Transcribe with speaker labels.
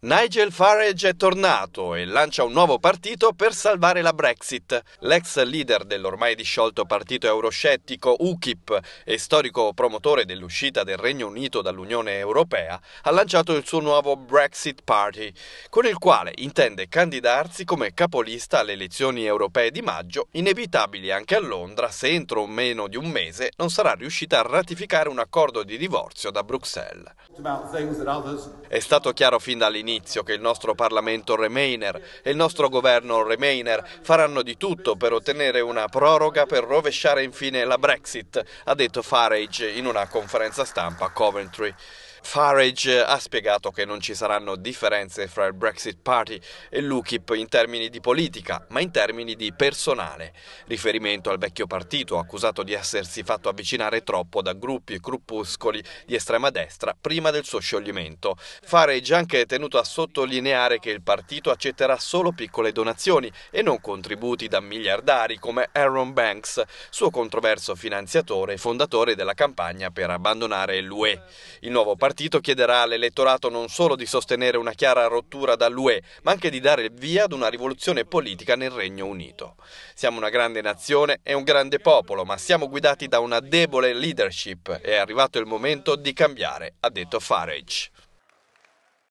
Speaker 1: Nigel Farage è tornato e lancia un nuovo partito per salvare la Brexit. L'ex leader dell'ormai disciolto partito euroscettico UKIP e storico promotore dell'uscita del Regno Unito dall'Unione Europea ha lanciato il suo nuovo Brexit Party, con il quale intende candidarsi come capolista alle elezioni europee di maggio, inevitabili anche a Londra se entro meno di un mese non sarà riuscita a ratificare un accordo di divorzio da Bruxelles. È stato chiaro fin dall'inizio dall'inizio che il nostro Parlamento Remainer e il nostro governo Remainer faranno di tutto per ottenere una proroga per rovesciare infine la Brexit, ha detto Farage in una conferenza stampa a Coventry. Farage ha spiegato che non ci saranno differenze fra il Brexit Party e l'UKIP in termini di politica, ma in termini di personale. Riferimento al vecchio partito accusato di essersi fatto avvicinare troppo da gruppi e gruppuscoli di estrema destra prima del suo scioglimento. Farage ha anche tenuto a sottolineare che il partito accetterà solo piccole donazioni e non contributi da miliardari come Aaron Banks, suo controverso finanziatore e fondatore della campagna per abbandonare l'UE. Il nuovo partito partito chiederà all'elettorato non solo di sostenere una chiara rottura dall'UE, ma anche di dare il via ad una rivoluzione politica nel Regno Unito. Siamo una grande nazione e un grande popolo, ma siamo guidati da una debole leadership. È arrivato il momento di cambiare, ha detto Farage.